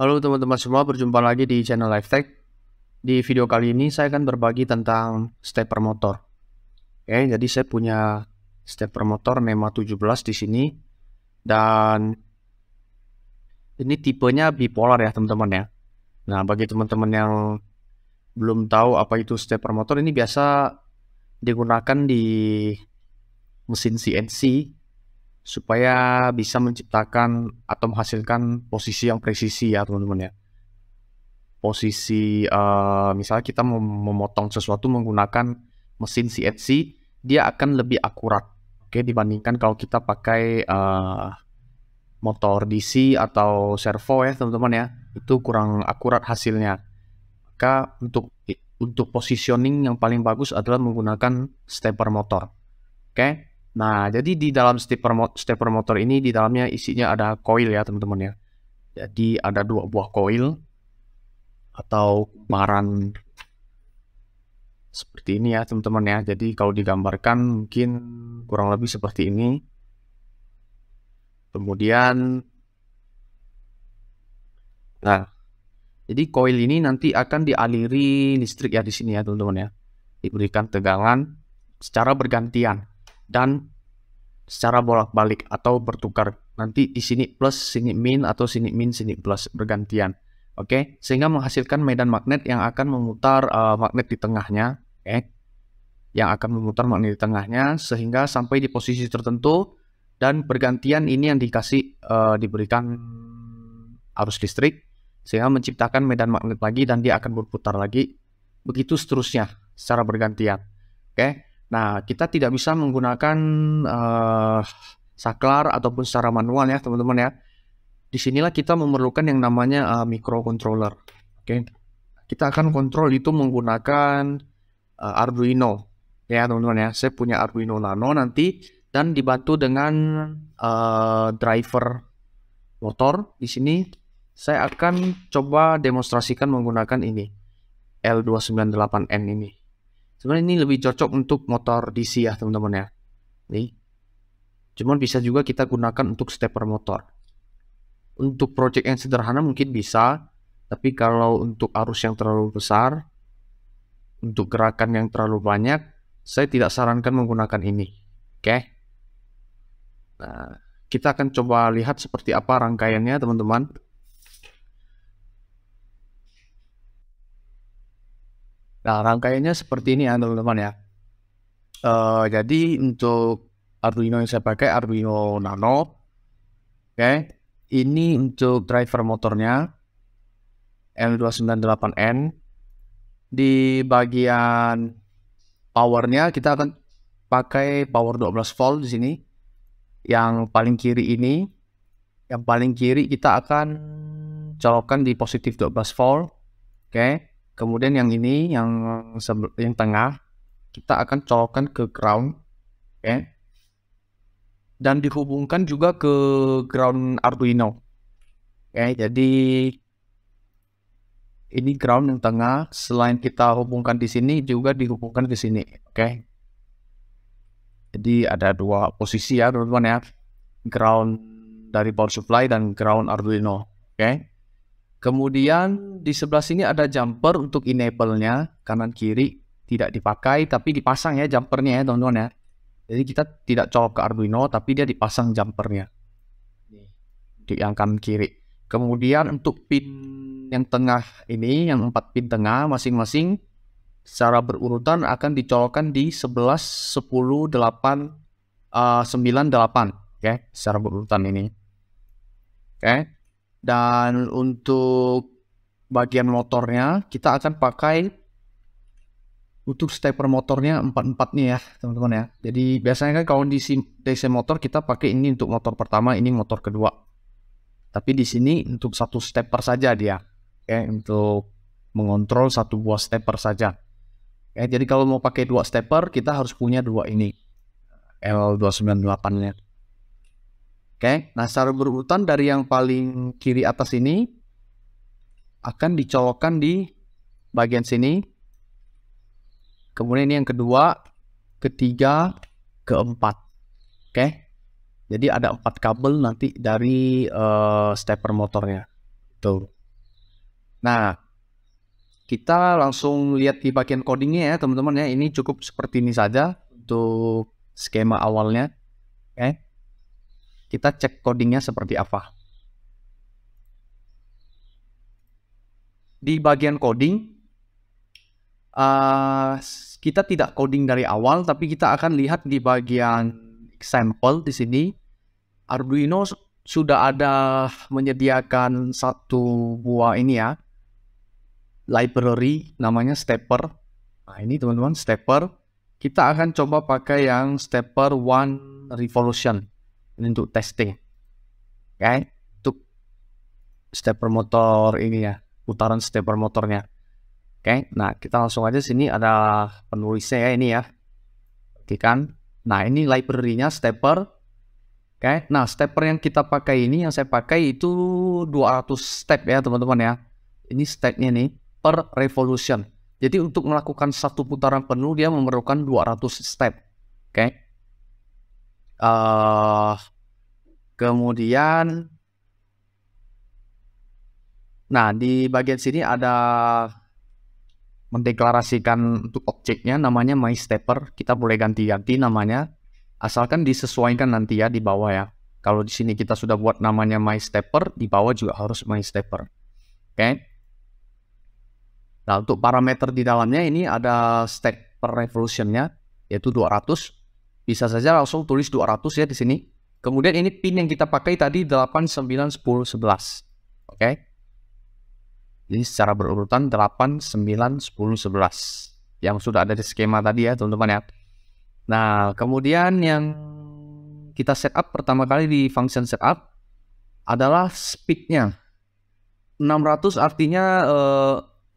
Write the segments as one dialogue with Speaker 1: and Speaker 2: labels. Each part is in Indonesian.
Speaker 1: Halo teman-teman semua, berjumpa lagi di channel Lifetech. Di video kali ini saya akan berbagi tentang stepper motor. Oke, jadi saya punya stepper motor NEMA 17 di sini dan ini tipenya bipolar ya teman-teman ya. Nah, bagi teman-teman yang belum tahu apa itu stepper motor ini biasa digunakan di mesin CNC supaya bisa menciptakan atau menghasilkan posisi yang presisi ya teman-teman ya posisi uh, misalnya kita mem memotong sesuatu menggunakan mesin CNC dia akan lebih akurat oke okay, dibandingkan kalau kita pakai uh, motor DC atau servo ya teman-teman ya itu kurang akurat hasilnya maka untuk untuk positioning yang paling bagus adalah menggunakan stepper motor oke okay? Nah, jadi di dalam stepper, mo stepper motor ini di dalamnya isinya ada koil ya teman-teman ya. Jadi ada dua buah koil atau kumparan seperti ini ya teman-teman ya. Jadi kalau digambarkan mungkin kurang lebih seperti ini. Kemudian nah jadi koil ini nanti akan dialiri listrik ya di sini ya teman-teman ya. Diberikan tegangan secara bergantian dan secara bolak-balik atau bertukar. Nanti di sini plus, sini min, atau sini min, sini plus, bergantian. Oke, okay? sehingga menghasilkan medan magnet yang akan memutar uh, magnet di tengahnya. Oke, okay? yang akan memutar magnet di tengahnya sehingga sampai di posisi tertentu dan bergantian ini yang dikasih uh, diberikan arus listrik sehingga menciptakan medan magnet lagi dan dia akan berputar lagi begitu seterusnya secara bergantian. Oke. Okay? Nah, kita tidak bisa menggunakan uh, saklar ataupun secara manual ya, teman-teman ya. Di sinilah kita memerlukan yang namanya uh, microcontroller. Oke. Okay. Kita akan kontrol itu menggunakan uh, Arduino. Ya, teman-teman ya. Saya punya Arduino Nano nanti dan dibantu dengan uh, driver motor di sini saya akan coba demonstrasikan menggunakan ini L298N ini. Sebenarnya ini lebih cocok untuk motor DC ya teman-teman ya. Nih. Cuman bisa juga kita gunakan untuk stepper motor. Untuk project yang sederhana mungkin bisa, tapi kalau untuk arus yang terlalu besar, untuk gerakan yang terlalu banyak, saya tidak sarankan menggunakan ini. Oke. Okay? Nah, kita akan coba lihat seperti apa rangkaiannya teman-teman. Nah, rangkaiannya seperti ini ya teman-teman ya. Uh, jadi untuk Arduino yang saya pakai Arduino Nano. Oke. Okay. Ini untuk driver motornya L298N. Di bagian powernya kita akan pakai power 12 volt di sini. Yang paling kiri ini, yang paling kiri kita akan colokkan di positif 12 volt. Oke. Okay Kemudian yang ini yang yang tengah kita akan colokan ke ground, oke? Okay. Dan dihubungkan juga ke ground Arduino. Oke, okay, jadi ini ground yang tengah. Selain kita hubungkan di sini, juga dihubungkan ke sini. Oke. Okay. Jadi ada dua posisi ya teman-teman ya. Ground dari power supply dan ground Arduino. Oke. Okay. Kemudian di sebelah sini ada jumper untuk enable-nya, kanan kiri tidak dipakai tapi dipasang ya jumpernya ya teman-teman ya. Jadi kita tidak colok ke Arduino tapi dia dipasang jumpernya. Untuk yang kanan kiri. Kemudian untuk pin yang tengah ini, yang empat pin tengah masing-masing secara berurutan akan dicolokkan di 11, 10, 8, uh, 9, 8 ya, secara berurutan ini. Oke. Okay? Dan untuk bagian motornya kita akan pakai untuk stepper motornya empat nih ya teman-teman ya jadi biasanya kan kalau di DC motor kita pakai ini untuk motor pertama ini motor kedua tapi di sini untuk satu stepper saja dia ya untuk mengontrol satu buah stepper saja ya jadi kalau mau pakai dua stepper kita harus punya dua ini L298 nya Oke, nah secara berurutan dari yang paling kiri atas ini akan dicolokkan di bagian sini. Kemudian ini yang kedua, ketiga, keempat. Oke, jadi ada empat kabel nanti dari uh, stepper motornya. Tuh. Nah, kita langsung lihat di bagian codingnya ya teman-teman ya. Ini cukup seperti ini saja untuk skema awalnya. Oke kita cek codingnya seperti apa. Di bagian coding, uh, kita tidak coding dari awal, tapi kita akan lihat di bagian example di sini. Arduino sudah ada menyediakan satu buah ini ya, library namanya stepper. Nah ini teman-teman stepper, kita akan coba pakai yang stepper one revolution ini untuk testing oke? untuk stepper motor ini ya putaran stepper motornya Oke, okay, nah kita langsung aja sini ada penulisnya ya ini ya. Oke kan? Nah ini library-nya stepper. Oke, okay, nah stepper yang kita pakai ini yang saya pakai itu 200 step ya teman-teman ya. Ini stepnya nih per revolution. Jadi untuk melakukan satu putaran penuh dia memerlukan 200 step. Oke, uh, kemudian nah di bagian sini ada mendeklarasikan untuk objeknya namanya my stepper kita boleh ganti-ganti namanya asalkan disesuaikan nanti ya di bawah ya kalau di sini kita sudah buat namanya my stepper di bawah juga harus my stepper oke okay? nah untuk parameter di dalamnya ini ada step per revolutionnya yaitu 200 bisa saja langsung tulis 200 ya di sini. Kemudian ini pin yang kita pakai tadi 8, 9, 10, 11. Oke. Okay. Jadi secara berurutan 8, 9, 10, 11. Yang sudah ada di skema tadi ya teman-teman ya. Nah kemudian yang kita setup pertama kali di function setup adalah speednya. 600 artinya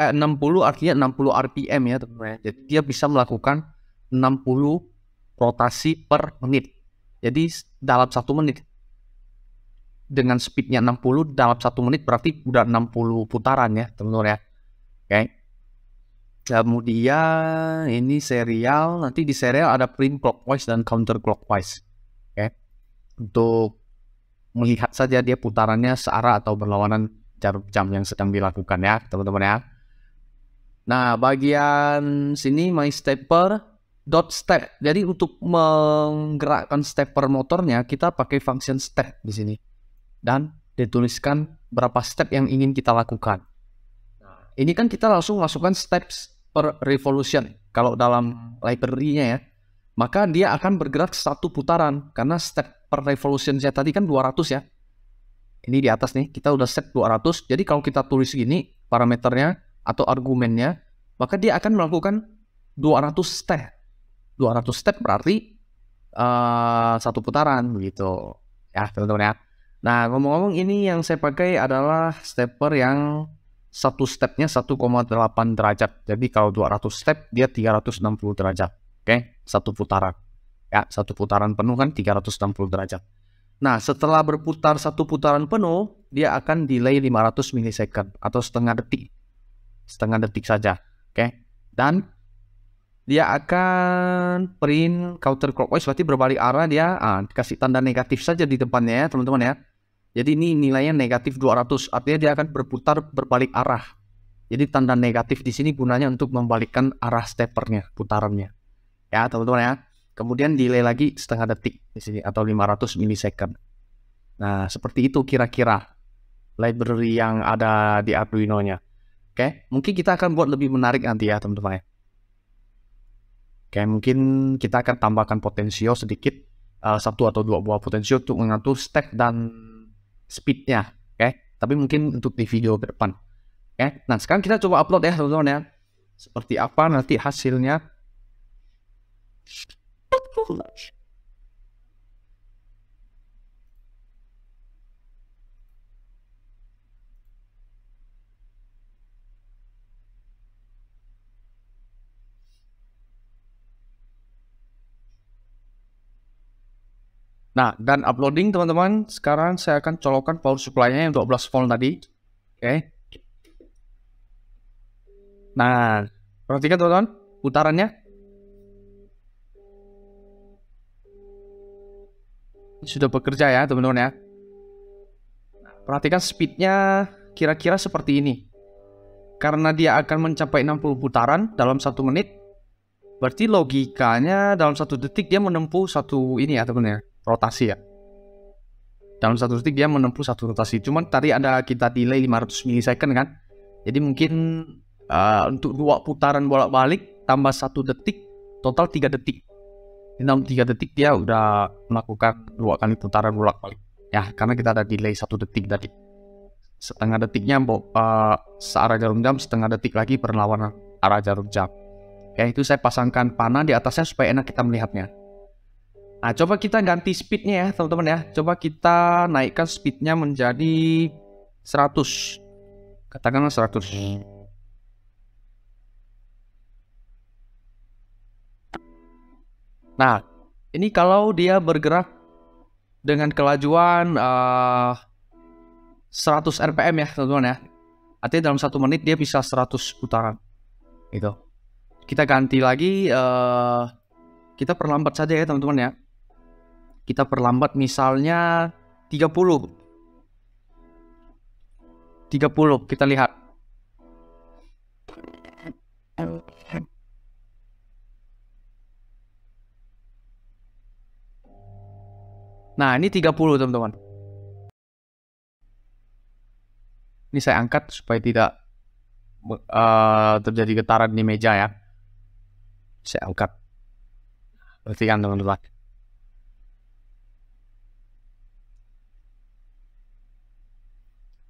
Speaker 1: eh, 60 eh, artinya 60 RPM ya teman-teman. Ya. Jadi dia bisa melakukan 60 rotasi per menit. Jadi dalam satu menit dengan speednya 60 dalam satu menit berarti udah 60 putaran ya teman-teman ya. Oke. Okay. Kemudian ini serial, nanti di serial ada print clockwise dan counter clockwise. Oke. Okay. Untuk melihat saja dia putarannya searah atau berlawanan jarum jam yang sedang dilakukan ya teman-teman ya. Nah bagian sini my stepper dot step. Jadi untuk menggerakkan stepper motornya kita pakai function step di sini. Dan dituliskan berapa step yang ingin kita lakukan. ini kan kita langsung masukkan steps per revolution kalau dalam library-nya ya. Maka dia akan bergerak satu putaran karena step per revolution saya tadi kan 200 ya. Ini di atas nih, kita udah set 200. Jadi kalau kita tulis gini parameternya atau argumennya, maka dia akan melakukan 200 step 200 step berarti uh, satu putaran begitu ya teman-teman ya. Nah ngomong-ngomong ini yang saya pakai adalah stepper yang satu stepnya 1,8 derajat. Jadi kalau 200 step dia 360 derajat. Oke, okay? satu putaran. Ya, satu putaran penuh kan 360 derajat. Nah, setelah berputar satu putaran penuh, dia akan delay 500 milisecond atau setengah detik. Setengah detik saja. Oke. Okay? Dan dia akan print counter clockwise berarti berbalik arah dia ah, dikasih tanda negatif saja di depannya ya teman-teman ya jadi ini nilainya negatif 200 artinya dia akan berputar berbalik arah jadi tanda negatif di sini gunanya untuk membalikkan arah steppernya putarannya ya teman-teman ya kemudian delay lagi setengah detik di sini atau 500 milisecond nah seperti itu kira-kira library yang ada di Arduino nya oke mungkin kita akan buat lebih menarik nanti ya teman-teman ya Kayak mungkin kita akan tambahkan potensio sedikit, uh, satu atau dua buah potensio untuk mengatur step dan speednya. Oke, okay? tapi mungkin untuk di video ke depan. Oke, okay? nah sekarang kita coba upload ya teman-teman ya. Seperti apa nanti hasilnya. Nah, dan uploading teman-teman, sekarang saya akan colokan power supply-nya yang 12 volt tadi. Oke. Okay. Nah, perhatikan teman-teman, putarannya. Sudah bekerja ya teman-teman ya. Perhatikan speed-nya kira-kira seperti ini. Karena dia akan mencapai 60 putaran dalam satu menit, berarti logikanya dalam satu detik dia menempuh satu ini ya teman-teman ya rotasi ya dalam satu detik dia menempuh satu rotasi cuman tadi ada kita delay 500 milisecond kan jadi mungkin uh, untuk dua putaran bolak-balik tambah satu detik total tiga detik dalam tiga detik dia udah melakukan dua kali putaran bolak-balik ya karena kita ada delay satu detik tadi setengah detiknya uh, searah jarum jam setengah detik lagi perlawanan arah jarum jam ya itu saya pasangkan panah di atasnya supaya enak kita melihatnya Nah, coba kita ganti speednya ya, teman-teman ya. Coba kita naikkan speednya menjadi 100. Katakanlah 100. Nah, ini kalau dia bergerak dengan kelajuan uh, 100 RPM ya, teman-teman ya. Artinya dalam satu menit dia bisa 100 putaran. Gitu. Kita ganti lagi, uh, kita perlambat saja ya, teman-teman ya kita perlambat misalnya 30 30 kita lihat Nah ini 30 teman-teman Ini saya angkat supaya tidak uh, terjadi getaran di meja ya Saya angkat Perhatikan teman-teman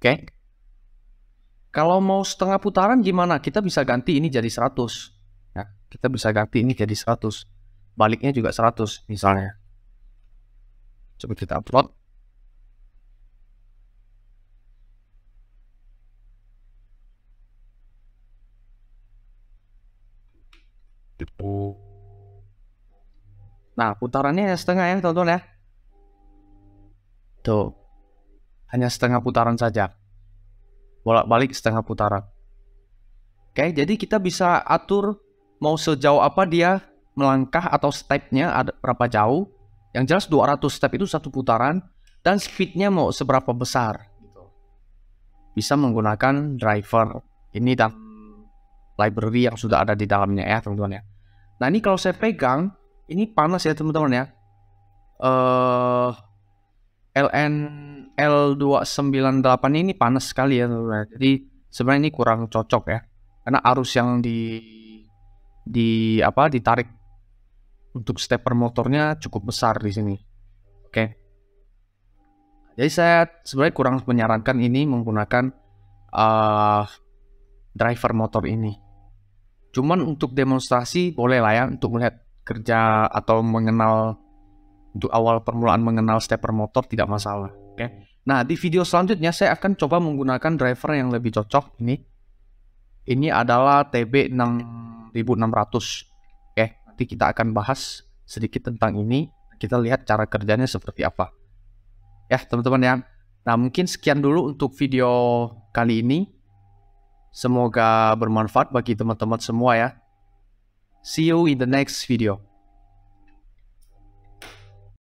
Speaker 1: Oke. Okay? Kalau mau setengah putaran gimana? Kita bisa ganti ini jadi 100. Ya, kita bisa ganti ini jadi 100. Baliknya juga 100 misalnya. Coba kita upload. Nah, putarannya setengah ya, teman-teman ya. Tuh hanya setengah putaran saja. Bolak-balik setengah putaran. Oke, jadi kita bisa atur mau sejauh apa dia melangkah atau stepnya ada berapa jauh. Yang jelas 200 step itu satu putaran dan speednya mau seberapa besar. Gitu. Bisa menggunakan driver ini dan library yang sudah ada di dalamnya ya teman-teman ya. Nah ini kalau saya pegang, ini panas ya teman-teman ya. Uh, eh, LN L298 ini panas sekali ya teman-teman. Jadi sebenarnya ini kurang cocok ya. Karena arus yang di di apa ditarik untuk stepper motornya cukup besar di sini. Oke. Okay. Jadi saya sebenarnya kurang menyarankan ini menggunakan uh, driver motor ini. Cuman untuk demonstrasi boleh lah ya untuk melihat kerja atau mengenal untuk awal permulaan mengenal stepper motor tidak masalah. Oke. Okay. Nah, di video selanjutnya saya akan coba menggunakan driver yang lebih cocok ini. Ini adalah TB6600. Oke, nanti kita akan bahas sedikit tentang ini. Kita lihat cara kerjanya seperti apa. Ya, teman-teman ya. Nah, mungkin sekian dulu untuk video kali ini. Semoga bermanfaat bagi teman-teman semua ya. See you in the next video.